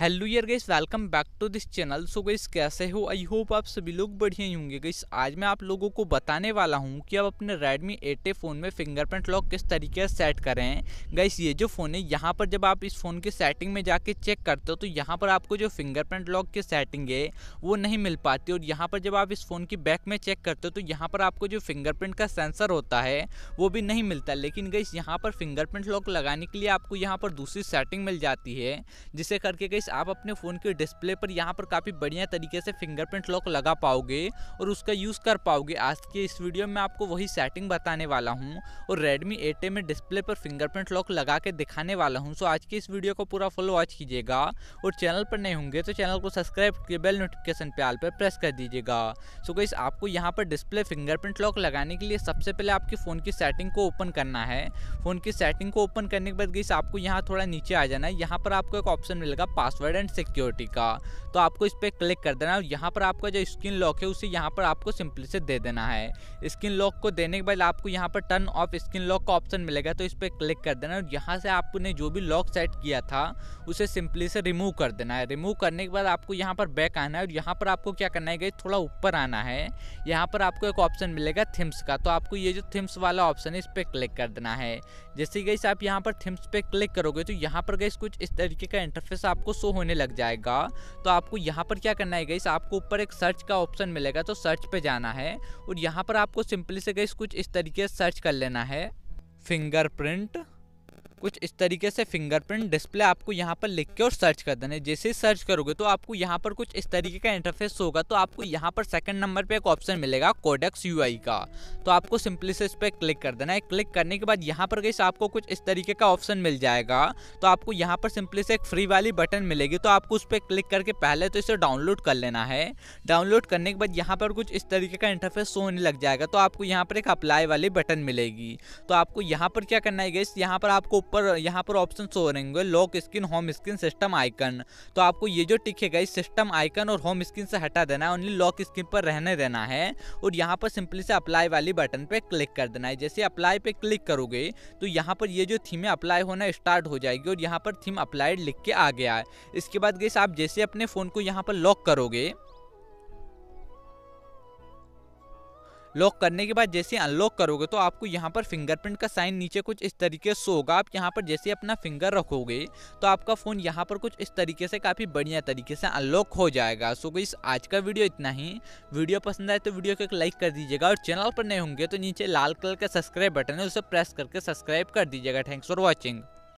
hello यार guys welcome back to this channel so guys कैसे हो आई होप आप सभी लोग बढ़िया ही होंगे गईस आज मैं आप लोगों को बताने वाला हूँ कि आप अपने Redmi 8A फ़ोन में फिंगरप्रिंट लॉक किस तरीके से सेट करें गईस ये जो फ़ोन है यहाँ पर जब आप इस फ़ोन की सेटिंग में जाके चेक करते हो तो यहाँ पर आपको जो फिंगरप्रिंट लॉक की सेटिंग है वो नहीं मिल पाती और यहाँ पर जब आप इस फ़ोन की बैक में चेक करते हो तो यहाँ पर आपको जो फिंगरप्रिंट का सेंसर होता है वो भी नहीं मिलता लेकिन गईस यहाँ पर फिंगरप्रिंट लॉक लगाने के लिए आपको यहाँ पर दूसरी सेटिंग मिल जाती है जिसे करके गई आप अपने फ़ोन के डिस्प्ले पर यहाँ पर काफ़ी बढ़िया तरीके से फिंगरप्रिंट लॉक लगा पाओगे और उसका यूज़ कर पाओगे आज के इस वीडियो में आपको वही सेटिंग बताने वाला हूँ और रेडमी एट में डिस्प्ले पर फिंगरप्रिंट लॉक लगा के दिखाने वाला हूँ सो आज की इस वीडियो को पूरा फुल वॉच कीजिएगा और चैनल पर नहीं होंगे तो चैनल को सब्सक्राइब करके बेल नोटिफिकेशन पे आल पर प्रेस कर दीजिएगा सो गई आपको यहाँ पर डिस्प्ले फिंगरप्रिंट लॉक लगाने के लिए सबसे पहले आपके फ़ोन की सेटिंग को ओपन करना है फ़ोन की सेटिंग को ओपन करने के बाद गई आपको यहाँ थोड़ा नीचे आ जाना है यहाँ पर आपको एक ऑप्शन मिलेगा पासवर्ड पासवर्ड एंड सिक्योरिटी का तो आपको इस पर क्लिक कर देना है यहाँ पर आपका जो स्क्रीन लॉक है उसे यहाँ पर आपको सिंपली से दे देना है स्क्रीन लॉक को देने के बाद आपको यहाँ पर टर्न ऑफ स्क्रीन लॉक का ऑप्शन मिलेगा तो इस पर क्लिक कर देना है यहाँ से आपने जो भी लॉक सेट किया था उसे सिंपली से रिमूव कर देना है रिमूव करने के बाद आपको यहाँ पर बैक आना है और यहाँ पर आपको क्या करना है गई थोड़ा ऊपर आना है यहाँ पर आपको एक ऑप्शन मिलेगा थिम्स का तो आपको ये जो थिम्स वाला ऑप्शन है इस पर क्लिक कर देना है जैसे गई आप यहाँ पर थिम्स पे क्लिक करोगे तो यहाँ पर गई कुछ इस तरीके का इंटरफेस आपको शो होने लग जाएगा तो आपको यहाँ पर क्या करना है गई आपको ऊपर एक सर्च का ऑप्शन मिलेगा तो सर्च पे जाना है और यहाँ पर आपको सिंपली से गई कुछ इस तरीके से सर्च कर लेना है फिंगरप्रिंट कुछ इस तरीके से फिंगरप्रिंट डिस्प्ले आपको यहाँ पर लिख के और सर्च कर देना है जैसे ही सर्च करोगे तो आपको यहाँ पर कुछ इस तरीके का इंटरफेस होगा तो आपको यहाँ पर सेकंड नंबर पे एक ऑप्शन मिलेगा कोडेक्स यू का तो आपको सिंपली से इस पर क्लिक कर देना है क्लिक करने के बाद यहाँ पर गई आपको कुछ इस तरीके का ऑप्शन मिल जाएगा तो आपको यहाँ पर सिंपली से एक फ्री वाली बटन मिलेगी तो आपको उस पर क्लिक करके पहले तो इसे डाउनलोड कर लेना है डाउनलोड करने के बाद यहाँ पर कुछ इस तरीके का इंटरफेस होने लग जाएगा तो आपको यहाँ पर एक अप्लाई वाली बटन मिलेगी तो आपको यहाँ पर क्या करना है गई यहाँ पर आपको पर यहाँ पर ऑप्शन शो रहेंगे lock screen home screen system icon तो आपको ये जो टिकेगा इस सिस्टम आइकन और होम स्क्रीन से हटा देना है ओनली लॉक स्क्रीन पर रहने देना है और यहाँ पर सिंपली से अप्लाई वाली बटन पर क्लिक कर देना है जैसे अप्लाई पर क्लिक करोगे तो यहाँ पर ये जो थीमें अप्लाई होना स्टार्ट हो जाएगी और यहाँ पर थीम अप्लाइड लिख के आ गया है इसके बाद गई आप जैसे अपने फ़ोन को यहाँ पर लॉक करोगे लॉक करने के बाद जैसे अनलॉक करोगे तो आपको यहाँ पर फिंगरप्रिंट का साइन नीचे कुछ इस तरीके से होगा आप यहाँ पर जैसे अपना फिंगर रखोगे तो आपका फ़ोन यहाँ पर कुछ इस तरीके से काफ़ी बढ़िया तरीके से अनलॉक हो जाएगा सो गई आज का वीडियो इतना ही वीडियो पसंद आए तो वीडियो को एक लाइक कर दीजिएगा और चैनल पर नए होंगे तो नीचे लाल कलर का सब्सक्राइब बटन है उसे प्रेस करके सब्सक्राइब कर दीजिएगा थैंक्स फॉर वॉचिंग